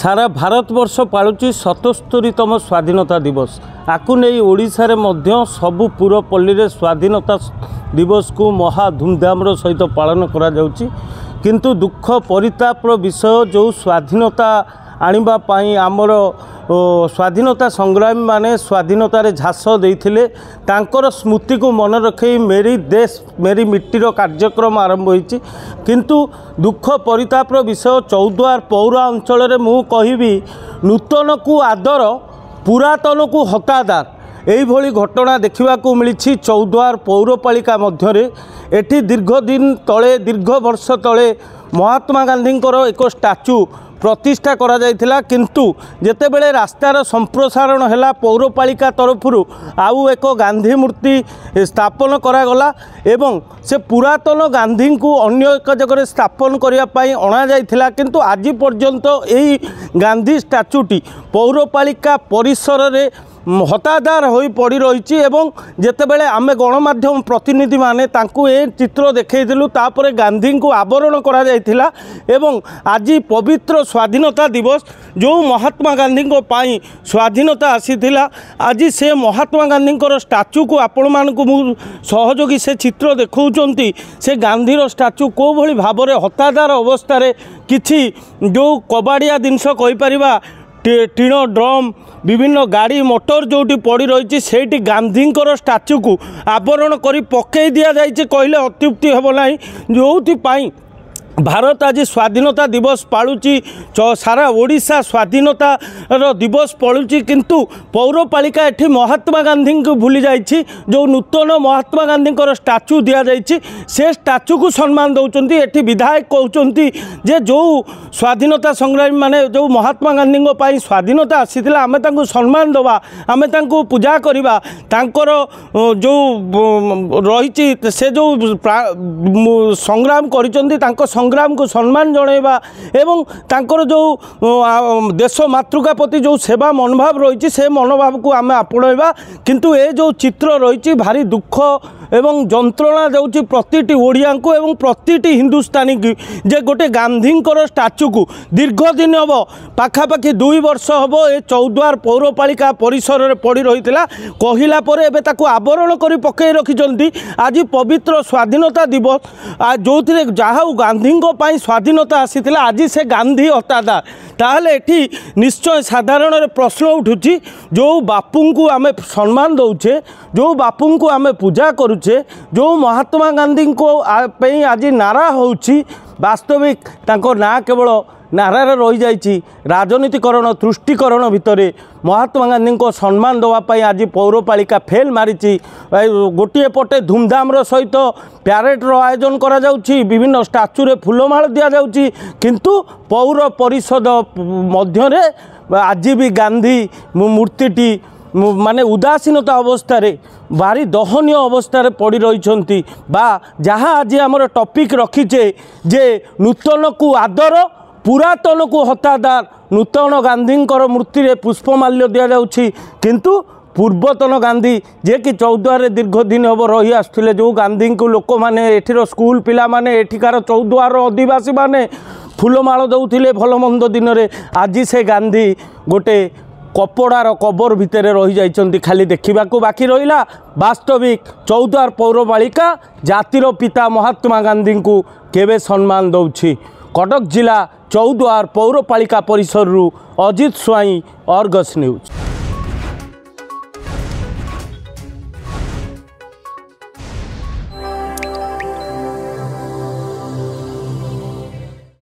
ସାରା ଭାରତବର୍ଷ ପାଳୁଛି ସତସ୍ତରୀତମ ସ୍ୱାଧୀନତା ଦିବସ ଆକୁ ନେଇ ଓଡ଼ିଶାରେ ମଧ୍ୟ ସବୁ ପୁରପଲ୍ଲୀରେ ସ୍ୱାଧୀନତା ଦିବସକୁ ମହା ଧୁମଧାମର ସହିତ ପାଳନ କରାଯାଉଛି କିନ୍ତୁ ଦୁଃଖ ପରିତାପର ବିଷୟ ଯେଉଁ ସ୍ୱାଧୀନତା ଆଣିବା ପାଇଁ ଆମର ସ୍ୱାଧୀନତା ସଂଗ୍ରାମୀମାନେ ସ୍ୱାଧୀନତାରେ ଝାସ ଦେଇଥିଲେ ତାଙ୍କର ସ୍ମୃତିକୁ ମନେ ରଖେଇ ମେରି ଦେଶ ମେରି ମିଟିର କାର୍ଯ୍ୟକ୍ରମ ଆରମ୍ଭ ହୋଇଛି କିନ୍ତୁ ଦୁଃଖ ପରିତାପର ବିଷୟ ଚୌଦ୍ୱାର ପୌରା ଅଞ୍ଚଳରେ ମୁଁ କହିବି ନୂତନକୁ ଆଦର ପୁରାତନକୁ ହତାଦାର ଏଇଭଳି ଘଟଣା ଦେଖିବାକୁ ମିଳିଛି ଚୌଦ୍ୱାର ପୌରପାଳିକା ମଧ୍ୟରେ ଏଠି ଦୀର୍ଘ ଦିନ ତଳେ ଦୀର୍ଘ ବର୍ଷ ତଳେ ମହାତ୍ମା ଗାନ୍ଧୀଙ୍କର ଏକ ଷ୍ଟାଚୁ ପ୍ରତିଷ୍ଠା କରାଯାଇଥିଲା କିନ୍ତୁ ଯେତେବେଳେ ରାସ୍ତାର ସମ୍ପ୍ରସାରଣ ହେଲା ପୌରପାଳିକା ତରଫରୁ ଆଉ ଏକ ଗାନ୍ଧୀ ମୂର୍ତ୍ତି ସ୍ଥାପନ କରାଗଲା ଏବଂ ସେ ପୁରାତନ ଗାନ୍ଧୀଙ୍କୁ ଅନ୍ୟ ଏକ ଜାଗାରେ ସ୍ଥାପନ କରିବା ପାଇଁ ଅଣାଯାଇଥିଲା କିନ୍ତୁ ଆଜି ପର୍ଯ୍ୟନ୍ତ ଏହି ଗାନ୍ଧୀ ଷ୍ଟାଚ୍ୟୁଟି ପୌରପାଳିକା ପରିସରରେ হতাদার হয়ে পড়ি রয়েছে এবং যেতবে আমি গণমাধ্যম প্রতিনিধি মানে তাঁকু এ চিত্র দেখাইলু তাপরে গান্ধীকে আবরণ করা যাই এবং আজি পবিত্র স্বাধীনতা দিবস যে মহাত্মা গান্ধী স্বাধীনতা আসিলা আজি সে মহাত্মা গান্ধীর স্টাচুকু আপন মানুষ সহযোগী সে চিত্র দেখছেন সে গান্ধীর স্টাচু কোভাবে ভাবরে হতাদার অবস্থায় কিছু যে কবাড়িয়া জিনিস কইপারা ଟିଣ ଡ୍ରମ୍ বিভিন্ন গাড়ি মোটর যেটি পড়ি রয়েছে সেইটি গান্ধীঙ্কর স্টাচুকু আবরণ করে পকাই দিয়া যাইছে কহিলে অত্যুক্তি হব না যেপাই ভারত আজ স্বাধীনতা দিবস পাড়ুছি সারা ওড়শা স্বাধীনতার দিবস পড়ুছি কিন্তু পৌরপালিকা এটি মহাত্মা গান্ধী ভুলে যাই যে নূতন মহাত্মা গান্ধীকর স্টাচু দিয়া যাই সে স্টাচুকু সম্মান দৌঁচ এটি বিধায়ক কৌন যে যে স্বাধীনতা সংগ্রামী মানে যে মহাত্মা গান্ধী স্বাধীনতা আসিলা আমি তাঁকু সম্মান দেওয়া আমি তাঁকু পূজা করা তাঁকর যে রয়েছে সে যে সংগ্রাম করছেন তাঁর ସଂଗ୍ରାମକୁ ସମ୍ମାନ ଜଣାଇବା ଏବଂ ତାଙ୍କର ଯେଉଁ ଦେଶ ମାତୃକା ପ୍ରତି ଯେଉଁ ସେବା ମନୋଭାବ ରହିଛି ସେ ମନୋଭାବକୁ ଆମେ ଆପଣେଇବା କିନ୍ତୁ ଏ ଯେଉଁ ଚିତ୍ର ରହିଛି ଭାରି ଦୁଃଖ এবং যন্ত্রণা দেଉଛି প্রতিটি ওড়িয়া এবং প্রতিটি হিন্দুস্তানীকে যে গোটে গান্ধীঙ্কর স্টাচুকু দীর্ঘদিন হব পাখাপাখি দুই বর্ষ হব এ চৌদ্বার পৌরপালিকা পরিসরের পড়ি রয়েছে কহিলা পরে এবে তাকে আবরণ করে পকাই রাখিছেন আজ পবিত্র স্বাধীনতা দিবস যে যা গান্ধী স্বাধীনতা আসি আজ সে গান্ধী হতাদা তাহলে এটি নিশ্চয় সাধারণের প্রশ্ন উঠুছি যে বাপু আমি সম্মান দৌছে যে বাপু আমি পূজা করুছে କରୁଛେ ଯେଉଁ ମହାତ୍ମା ଗାନ୍ଧୀଙ୍କ ପାଇଁ ଆଜି ନାରା ହେଉଛି ବାସ୍ତବିକ ତାଙ୍କ ନାଁ କେବଳ ନାରାରେ ରହିଯାଇଛି ରାଜନୀତିକରଣ ତୁଷ୍ଟିକରଣ ଭିତରେ ମହାତ୍ମା ଗାନ୍ଧୀଙ୍କ ସମ୍ମାନ ଦେବା ପାଇଁ ଆଜି ପୌରପାଳିକା ଫେଲ୍ ମାରିଛି ଗୋଟିଏ ପଟେ ଧୁମଧାମର ସହିତ ପ୍ୟାରେଡ଼ର ଆୟୋଜନ କରାଯାଉଛି ବିଭିନ୍ନ ଷ୍ଟାଚ୍ୟୁରେ ଫୁଲମାଳ ଦିଆଯାଉଛି କିନ୍ତୁ ପୌର ପରିଷଦ ମଧ୍ୟରେ ଆଜି ବି ଗାନ୍ଧୀ ମୂର୍ତ୍ତିଟି ମାନେ ଉଦାସୀନତା ଅବସ୍ଥାରେ ଭାରି ଦହନୀୟ ଅବସ୍ଥାରେ ପଡ଼ି ରହିଛନ୍ତି ବା ଯାହା ଆଜି ଆମର ଟପିକ୍ ରଖିଛେ ଯେ ନୂତନକୁ ଆଦର ପୁରାତନକୁ ହତାଦାର ନୂତନ ଗାନ୍ଧୀଙ୍କର ମୂର୍ତ୍ତିରେ ପୁଷ୍ପମାଲ୍ୟ ଦିଆଯାଉଛି କିନ୍ତୁ ପୂର୍ବତନ ଗାନ୍ଧୀ ଯିଏକି ଚୌଦ୍ୱାରରେ ଦୀର୍ଘଦିନ ହେବ ରହି ଆସୁଥିଲେ ଯେଉଁ ଗାନ୍ଧୀଙ୍କୁ ଲୋକମାନେ ଏଠିର ସ୍କୁଲ ପିଲାମାନେ ଏଠିକାର ଚୌଦ୍ୱାରର ଅଧିବାସୀମାନେ ଫୁଲମାଳ ଦେଉଥିଲେ ଭଲ ମନ୍ଦ ଦିନରେ ଆଜି ସେ ଗାନ୍ଧୀ ଗୋଟେ কপড়ার কবর ভিতরে রহি যাই খালি দেখা বাকি রহলা বাস্তবিক চৌদ্বার পৌরপালিকা জাতির পিতা মহাত্মা গান্ধী কেবে সম্মান দৌছি কটক জেলা চৌদ্বার পৌরপালিকা পরিসর অজিত স্বাইঁ অর্গস নিউজ